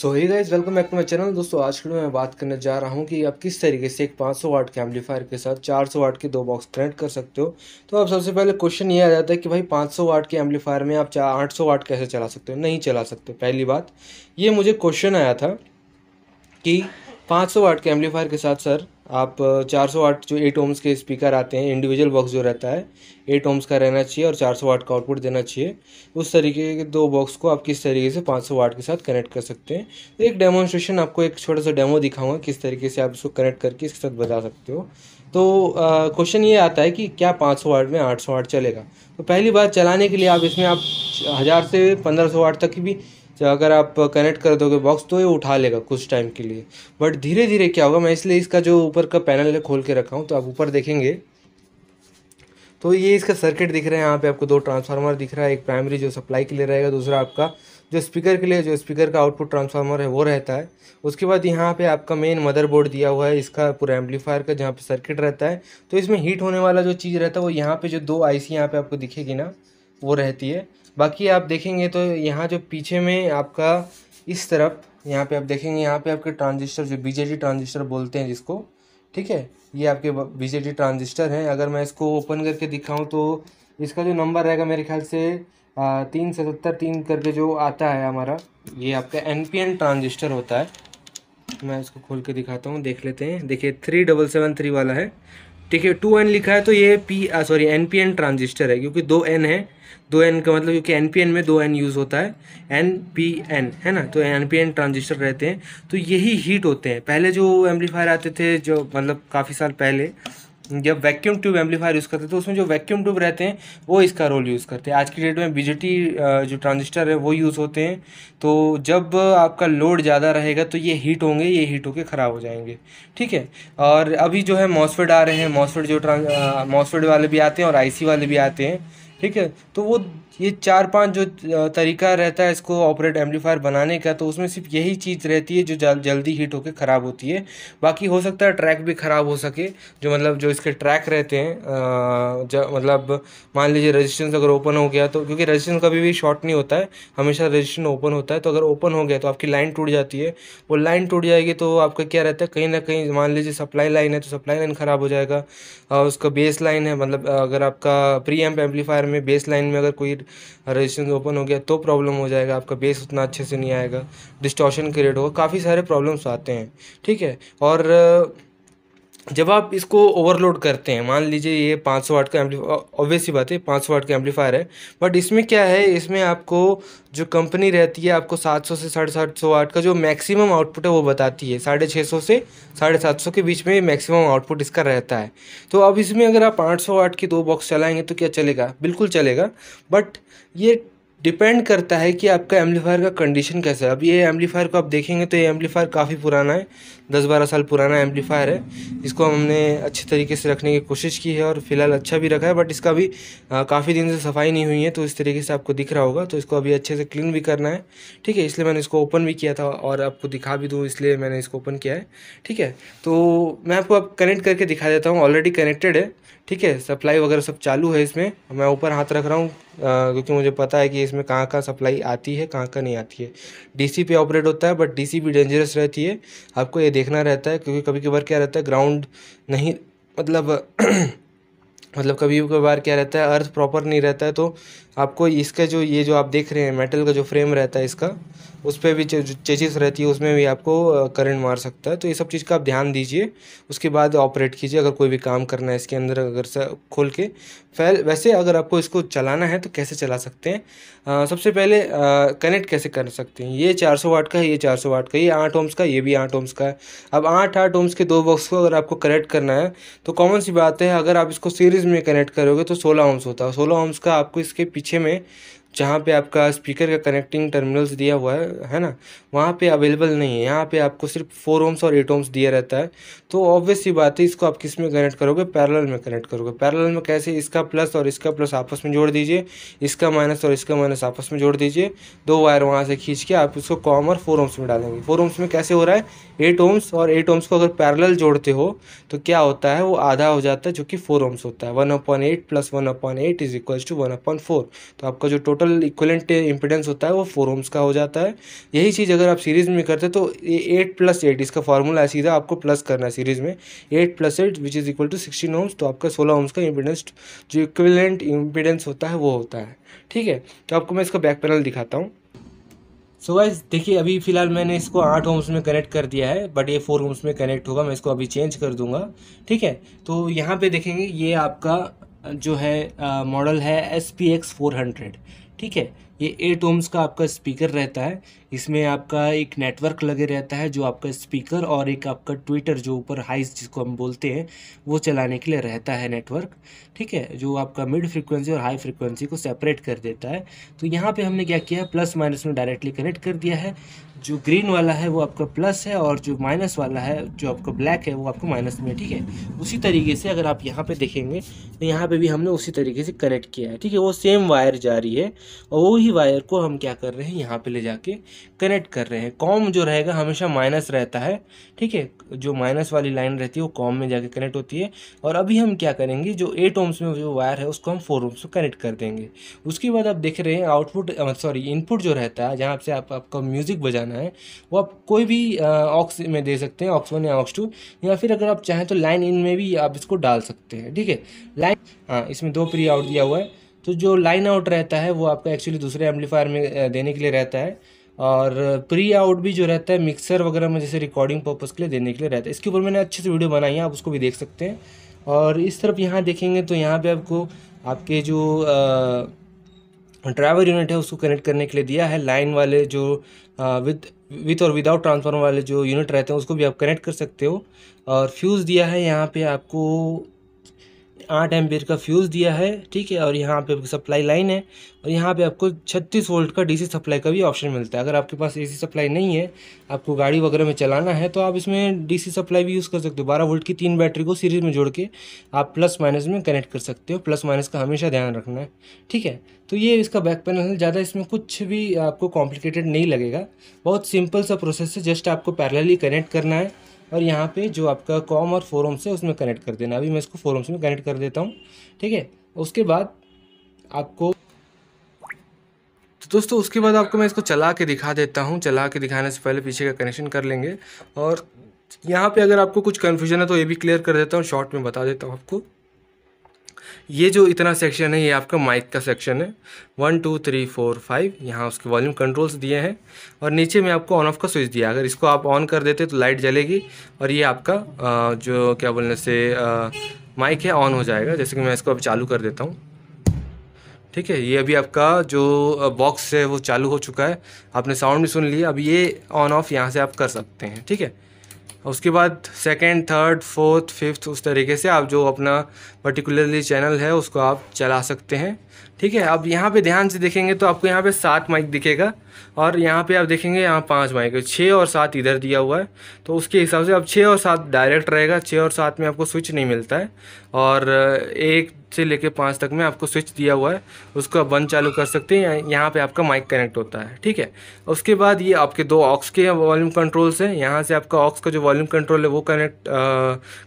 so hi guys welcome back to my channel दोस्तों आज के लिए मैं बात करने जा रहा हूँ कि आप किस तरीके से एक 500 वाट के एम्पलीफायर के साथ 400 वाट के दो बॉक्स कनेक्ट कर सकते हो तो अब सबसे पहले क्वेश्चन ये आ जाता है कि भाई 500 वाट के एम्पलीफायर में आप 800 वाट कैसे चला सकते हो नहीं चला सकते पहली बात ये मुझे क्वेश्चन आया था कि सौ वाट के एम्पलीफायर के साथ सर आप सौ वाट जो 8 ओम्स के स्पीकर आते हैं इंडिविजुअल बॉक्स जो रहता है 8 ओम्स का रहना चाहिए और 400 वाट का आउटपुट देना चाहिए उस तरीके के दो बॉक्स को आप किस तरीके से 500 वाट के साथ कनेक्ट कर सकते हैं तो एक डेमोन्स्ट्रेशन आपको एक छोटा सा डेमो दिखाऊंगा किस तरीके से आप इसको कनेक्ट करके इसके साथ बता सकते हो तो क्वेश्चन ये आता है कि क्या सौ वाट में सौ वाट चलेगा तो पहली बात चलाने के लिए आप इसमें आप हज़ार से सौ वाट तक भी तो अगर आप कनेक्ट कर दोगे बॉक्स तो ये उठा लेगा कुछ टाइम के लिए बट धीरे धीरे क्या होगा मैं इसलिए इसका जो ऊपर का पैनल है खोल के रखा हूँ तो आप ऊपर देखेंगे तो ये इसका सर्किट दिख रहा है यहाँ पे आपको दो ट्रांसफार्मर दिख रहा है एक प्राइमरी जो सप्लाई के लिए रहेगा दूसरा आपका जो स्पीकर के लिए जो स्पीकर का आउटपुट ट्रांसफार्मर है वो रहता है उसके बाद यहाँ पे आपका मेन मदरबोर्ड दिया हुआ है इसका पूरा एम्पलीफायर का जहाँ पे सर्किट रहता है तो इसमें हीट होने वाला जो चीज़ रहता है वो यहाँ पर जो दो आई यहाँ पे आपको दिखेगी ना वो रहती है बाकी आप देखेंगे तो यहाँ जो पीछे में आपका इस तरफ यहाँ पे आप देखेंगे यहाँ पे आपके ट्रांजिस्टर जो बीजेडी ट्रांजिस्टर बोलते हैं जिसको ठीक है ये आपके बीजेडी ट्रांजिस्टर हैं अगर मैं इसको ओपन करके दिखाऊँ तो इसका जो नंबर रहेगा मेरे ख्याल से तीन सतहत्तर तीन करके जो आता है हमारा ये आपका एन पी एन ट्रांजिस्टर होता है मैं इसको खोल के दिखाता हूँ देख लेते हैं देखिए थ्री डबल सेवन थ्री वाला है ठीक है टू एन लिखा है तो ये P sorry N P N transistor है क्योंकि दो एन है दो एन का मतलब क्योंकि एन पी एन में दो एन यूज़ होता है एन पी एन है ना तो एन पी एन ट्रांजिस्टर रहते हैं तो यही हीट होते हैं पहले जो एम्पलीफायर आते थे जो मतलब काफ़ी साल पहले जब वैक्यूम ट्यूब एम्पलीफायर यूज़ करते हैं तो उसमें जो वैक्यूम ट्यूब रहते हैं वो इसका रोल यूज़ करते हैं आज की डेट में बिजली जो ट्रांजिस्टर है वो यूज़ होते हैं तो जब आपका लोड ज़्यादा रहेगा तो ये हीट होंगे ये हीट होकर ख़राब हो जाएंगे ठीक है और अभी जो है मॉसफेड आ रहे हैं मॉसफेड जो ट्रांस मॉसफेड वाले भी आते हैं और आई वाले भी आते हैं ठीक है तो वो ये चार पांच जो तरीका रहता है इसको ऑपरेट एम्पलीफायर बनाने का तो उसमें सिर्फ यही चीज़ रहती है जो जल, जल्दी हीट होकर ख़राब होती है बाकी हो सकता है ट्रैक भी ख़राब हो सके जो मतलब जो इसके ट्रैक रहते हैं जब मतलब मान लीजिए रजिस्टेंस अगर ओपन हो गया तो क्योंकि रजिस्टेंस कभी भी शॉर्ट नहीं होता है हमेशा रजिस्टेंस ओपन होता है तो अगर ओपन हो गया तो आपकी लाइन टूट जाती है वो लाइन टूट जाएगी तो आपका क्या रहता है कहीं ना कहीं मान लीजिए सप्लाई लाइन है तो सप्लाई लाइन ख़राब हो जाएगा और उसका बेस लाइन है मतलब अगर आपका प्री एम्प एम्पलीफायर में बेस लाइन में अगर कोई रजिस्टेंस ओपन तो हो गया तो प्रॉब्लम हो जाएगा आपका बेस उतना अच्छे से नहीं आएगा डिस्टॉशन क्रिएट होगा काफ़ी सारे प्रॉब्लम्स आते हैं ठीक है और जब आप इसको ओवरलोड करते हैं मान लीजिए ये 500 वाट का एम्पलीफायर ऑब्वियस ही बात है 500 वाट का एम्पलीफायर है बट इसमें क्या है इसमें आपको जो कंपनी रहती है आपको 700 से साढ़े सात सौ वाट का जो मैक्सिमम आउटपुट है वो बताती है साढ़े छः सौ से साढ़े सात सौ के बीच में मैक्सिमम आउटपुट इसका रहता है तो अब इसमें अगर आप सौ वाट की दो बॉक्स चलाएँगे तो क्या चलेगा बिल्कुल चलेगा बट ये डिपेंड करता है कि आपका एम्पलीफायर का कंडीशन कैसा है अब ये एम्पलीफायर को आप देखेंगे तो ये एम्पलीफायर काफ़ी पुराना है दस बारह साल पुराना एम्पलीफायर है इसको हमने अच्छे तरीके से रखने की कोशिश की है और फिलहाल अच्छा भी रखा है बट इसका भी काफ़ी दिन से सफाई नहीं हुई है तो इस तरीके से आपको दिख रहा होगा तो इसको अभी अच्छे से क्लीन भी करना है ठीक है इसलिए मैंने इसको ओपन भी किया था और आपको दिखा भी दूँ इसलिए मैंने इसको ओपन किया है ठीक है तो मैं आपको अब कनेक्ट करके दिखा देता हूँ ऑलरेडी कनेक्टेड है ठीक है सप्लाई वगैरह सब चालू है इसमें मैं ऊपर हाथ रख रहा हूँ क्योंकि मुझे पता है कि इसमें कहाँ कहाँ सप्लाई आती है कहाँ कहाँ नहीं आती है डीसी पे ऑपरेट होता है बट डीसी भी डेंजरस रहती है आपको ये देखना रहता है क्योंकि कभी कभार क्या रहता है ग्राउंड नहीं मतलब मतलब कभी कभार क्या रहता है अर्थ प्रॉपर नहीं रहता है तो आपको इसका जो ये जो आप देख रहे हैं मेटल का जो फ्रेम रहता है इसका उस पर भी चेचिस रहती है उसमें भी आपको करंट मार सकता है तो ये सब चीज़ का आप ध्यान दीजिए उसके बाद ऑपरेट कीजिए अगर कोई भी काम करना है इसके अंदर अगर खोल के फैल वैसे अगर आपको इसको चलाना है तो कैसे चला सकते हैं आ, सबसे पहले कनेक्ट कैसे कर सकते हैं ये 400 वाट का है ये 400 वाट का ये आठ ओम्स का ये भी आठ ओम्स का है अब आठ आठ ओम्स के दो बॉक्स को अगर आपको कनेक्ट करना है तो कॉमन सी बात है अगर आप इसको सीरीज़ में कनेक्ट करोगे तो सोलह ओम्स होता है सोलह ओम्स का आपको इसके पीछे में जहाँ पे आपका स्पीकर का कनेक्टिंग टर्मिनल्स दिया हुआ है है ना वहाँ पे अवेलेबल नहीं है यहाँ पे आपको सिर्फ फोर ओम्स और एट ओम्स दिया रहता है तो ऑब्वियस ये बात है इसको आप किस में कनेक्ट करोगे पैरेलल में कनेक्ट करोगे पैरेलल में कैसे इसका प्लस और इसका प्लस आपस में जोड़ दीजिए इसका माइनस और इसका माइनस आपस में जोड़ दीजिए दो वायर वहाँ से खींच के आप उसको कॉम और फोर ओम्स में डालेंगे फोर ओम्स में कैसे हो रहा है एट ओम्स और एट ओम्स को अगर पैरेलल जोड़ते हो तो क्या होता है वो आधा हो जाता है जो कि फोर ओम्स होता है one upon eight plus one upon eight is equal to one upon four तो आपका जो टोटल इक्वलेंट इम्पिडेंस होता है वो फोर ओम्स का हो जाता है यही चीज़ अगर आप सीरीज़ में करते तो एट प्लस एट इसका फॉर्मूला है सीधा आपको प्लस करना है सीरीज़ में eight plus eight which is equal to sixteen ohms तो आपका सोलह ओम्स का इंपिडेंस जो इक्वलेंट इम्पिडेंस होता है वो होता है ठीक है तो आपको मैं इसका बैक पैनल दिखाता हूँ सो so गाइज देखिए अभी फ़िलहाल मैंने इसको आठ होम्स में कनेक्ट कर दिया है बट ये फोर होम्स में कनेक्ट होगा मैं इसको अभी चेंज कर दूंगा ठीक है तो यहाँ पे देखेंगे ये आपका जो है मॉडल है S P X four hundred ठीक है ये एट ओम्स का आपका स्पीकर रहता है इसमें आपका एक नेटवर्क लगे रहता है जो आपका स्पीकर और एक आपका ट्विटर जो ऊपर हाइस जिसको हम बोलते हैं वो चलाने के लिए रहता है नेटवर्क ठीक है जो आपका मिड फ्रिक्वेंसी और हाई फ्रिक्वेंसी को सेपरेट कर देता है तो यहाँ पे हमने क्या किया है प्लस माइनस में डायरेक्टली कनेक्ट कर दिया है जो ग्रीन वाला है वो आपका प्लस है और जो माइनस वाला है जो आपका ब्लैक है वो आपको माइनस में ठीक है उसी तरीके से अगर आप यहाँ पर देखेंगे तो यहाँ पर भी हमने उसी तरीके से कनेक्ट किया है ठीक है वो सेम वायर जा रही है और वो ही वायर को हम क्या कर रहे हैं यहाँ पे ले जाके कनेक्ट कर रहे हैं कॉम जो रहेगा हमेशा माइनस रहता है ठीक है जो माइनस वाली लाइन रहती है वो कॉम में जाके कनेक्ट होती है और अभी हम क्या करेंगे जो एट ओम्स में जो वायर है उसको हम फोर ओम्स में कनेक्ट कर देंगे उसके बाद आप देख रहे हैं आउटपुट सॉरी इनपुट जो रहता है जहाँ से आप आपका म्यूज़िक बजाना है वो आप कोई भी ऑक्स में दे सकते हैं ऑक्स वन या ऑक्स टू या फिर अगर आप चाहें तो लाइन इन में भी आप इसको डाल सकते हैं ठीक है लाइन हाँ इसमें दो प्री आउट दिया हुआ है तो जो लाइन आउट रहता है वो आपका एक्चुअली दूसरे एम्पलीफायर में देने के लिए रहता है और प्री आउट भी जो रहता है मिक्सर वगैरह में जैसे रिकॉर्डिंग पर्पज़ के लिए देने के लिए रहता है इसके ऊपर मैंने अच्छे से वीडियो बनाई है आप उसको भी देख सकते हैं और इस तरफ यहाँ देखेंगे तो यहाँ पे आपको आपके जो ड्राइवर यूनिट है उसको कनेक्ट करने के लिए दिया है लाइन वाले जो विद विथ और विदाउट ट्रांसफार्मर वाले जो यूनिट रहते हैं उसको भी आप कनेक्ट कर सकते हो और फ्यूज़ दिया है यहाँ पे आपको आठ एम्पियर का फ्यूज़ दिया है ठीक है और यहाँ पे आपकी सप्लाई लाइन है और यहाँ पे आपको 36 वोल्ट का डीसी सप्लाई का भी ऑप्शन मिलता है अगर आपके पास एसी सप्लाई नहीं है आपको गाड़ी वगैरह में चलाना है तो आप इसमें डीसी सप्लाई भी यूज़ कर सकते हो बारह वोल्ट की तीन बैटरी को सीरीज़ में जोड़ के आप प्लस माइनस में कनेक्ट कर सकते हो प्लस माइनस का हमेशा ध्यान रखना है ठीक है तो ये इसका बैक पैनल है ज़्यादा इसमें कुछ भी आपको कॉम्प्लिकेटेड नहीं लगेगा बहुत सिंपल सा प्रोसेस है जस्ट आपको पैरेलली कनेक्ट करना है और यहाँ पे जो आपका कॉम और फोरम्स है उसमें कनेक्ट कर देना अभी मैं इसको फोरम्स में कनेक्ट कर देता हूँ ठीक है उसके बाद आपको तो दोस्तों उसके बाद आपको मैं इसको चला के दिखा देता हूँ चला के दिखाने से पहले पीछे का कनेक्शन कर लेंगे और यहाँ पे अगर आपको कुछ कन्फ्यूजन है तो ये भी क्लियर कर देता हूँ शॉर्ट में बता देता हूँ आपको ये जो इतना सेक्शन है ये आपका माइक का सेक्शन है one two three four five यहाँ उसके वॉल्यूम कंट्रोल्स दिए हैं और नीचे में आपको ऑन ऑफ का स्विच दिया अगर इसको आप ऑन कर देते तो लाइट जलेगी और ये आपका जो क्या बोलने से माइक है ऑन हो जाएगा जैसे कि मैं इसको अब चालू कर देता हूँ ठीक है ये अभी आपका जो बॉक्स है वो चालू हो चुका है आपने साउंड भी सुन लिया अब ये ऑन ऑफ यहाँ से आप कर सकते हैं ठीक है उसके बाद सेकेंड थर्ड फोर्थ फिफ्थ उस तरीके से आप जो अपना पर्टिकुलरली चैनल है उसको आप चला सकते हैं ठीक है अब यहाँ पे ध्यान से देखेंगे तो आपको यहाँ पे सात माइक दिखेगा और यहाँ पे आप देखेंगे यहाँ पांच माइक छः और सात इधर दिया हुआ है तो उसके हिसाब से अब छः और सात डायरेक्ट रहेगा छः और सात में आपको स्विच नहीं मिलता है और एक से लेकर पाँच तक में आपको स्विच दिया हुआ है उसको आप बंद चालू कर सकते हैं यहाँ पे आपका माइक कनेक्ट होता है ठीक है उसके बाद ये आपके दो ऑक्स के वॉल्यूम कंट्रोल्स हैं यहाँ से आपका ऑक्स का जो वॉल्यूम कंट्रोल है वो कनेक्ट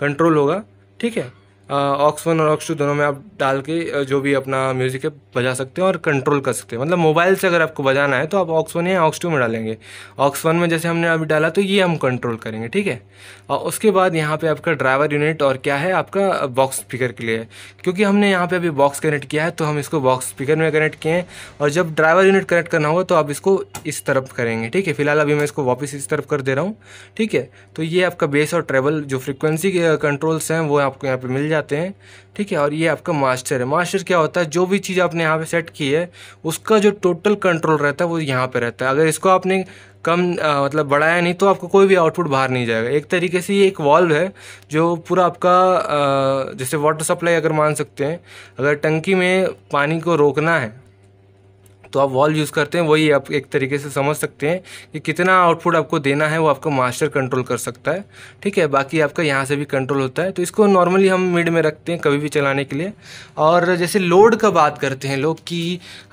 कंट्रोल होगा ठीक है ऑक्स वन और ऑक्स टू दोनों में आप डाल के जो भी अपना म्यूज़िक है बजा सकते हैं और कंट्रोल कर सकते हैं मतलब मोबाइल से अगर आपको बजाना है तो आप ऑक्स वन या ऑक्स टू में डालेंगे ऑक्स वन में जैसे हमने अभी डाला तो ये हम कंट्रोल करेंगे ठीक है और उसके बाद यहाँ पे आपका ड्राइवर यूनिट और क्या है आपका बॉक्स स्पीकर के लिए क्योंकि हमने यहाँ पर अभी बॉक्स कनेक्ट किया है तो हम इसको बॉक्स स्पीकर में कनेक्ट किए हैं और जब ड्राइवर यूनिट कनेक्ट करना होगा तो आप इसको इस तरफ करेंगे ठीक है फिलहाल अभी मैं इसको वापस इस तरफ कर दे रहा हूँ ठीक है तो ये आपका बेस और ट्रेवल जो फ्रिक्वेंसी के कंट्रोल्स हैं वो आपको यहाँ पर मिल जाए जाते हैं ठीक है और ये आपका मास्टर है मास्टर क्या होता है जो भी चीज़ आपने यहाँ पे सेट की है उसका जो टोटल कंट्रोल रहता है वो यहाँ पे रहता है अगर इसको आपने कम आ, मतलब बढ़ाया नहीं तो आपको कोई भी आउटपुट बाहर नहीं जाएगा एक तरीके से ये एक वॉल्व है जो पूरा आपका आ, जैसे वाटर सप्लाई अगर मान सकते हैं अगर टंकी में पानी को रोकना है तो आप वॉल्व यूज़ करते हैं वही आप एक तरीके से समझ सकते हैं कि कितना आउटपुट आपको देना है वो आपको मास्टर कंट्रोल कर सकता है ठीक है बाकी आपका यहाँ से भी कंट्रोल होता है तो इसको नॉर्मली हम मिड में रखते हैं कभी भी चलाने के लिए और जैसे लोड का बात करते हैं लोग कि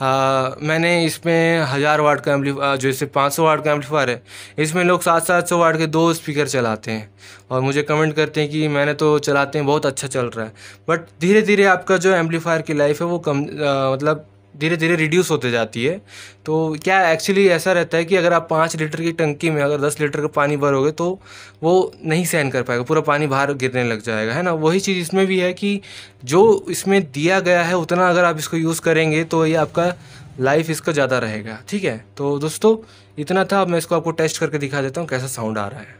मैंने इसमें हज़ार वाट का एम्पलीफायर जैसे पाँच सौ वाट का एम्पलीफायर है इसमें लोग सात सात सौ वाट के दो स्पीकर चलाते हैं और मुझे कमेंट करते हैं कि मैंने तो चलाते हैं बहुत अच्छा चल रहा है बट धीरे धीरे आपका जो एम्पलीफायर की लाइफ है वो कम आ, मतलब धीरे धीरे रिड्यूस होते जाती है तो क्या एक्चुअली ऐसा रहता है कि अगर आप पाँच लीटर की टंकी में अगर दस लीटर का पानी भरोगे तो वो नहीं सहन कर पाएगा पूरा पानी बाहर गिरने लग जाएगा है ना वही चीज़ इसमें भी है कि जो इसमें दिया गया है उतना अगर आप इसको यूज़ करेंगे तो ये आपका लाइफ इसका ज़्यादा रहेगा ठीक है तो दोस्तों इतना था अब मैं इसको आपको टेस्ट करके दिखा देता हूँ कैसा साउंड आ रहा है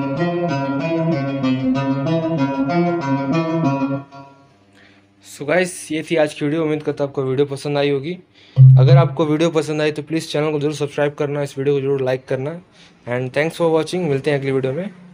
सो गाइस ये थी आज की वीडियो उम्मीद करता आपको वीडियो पसंद आई होगी अगर आपको वीडियो पसंद आई तो प्लीज़ चैनल को जरूर सब्सक्राइब करना इस वीडियो को जरूर लाइक करना एंड थैंक्स फॉर वॉचिंग मिलते हैं अगली वीडियो में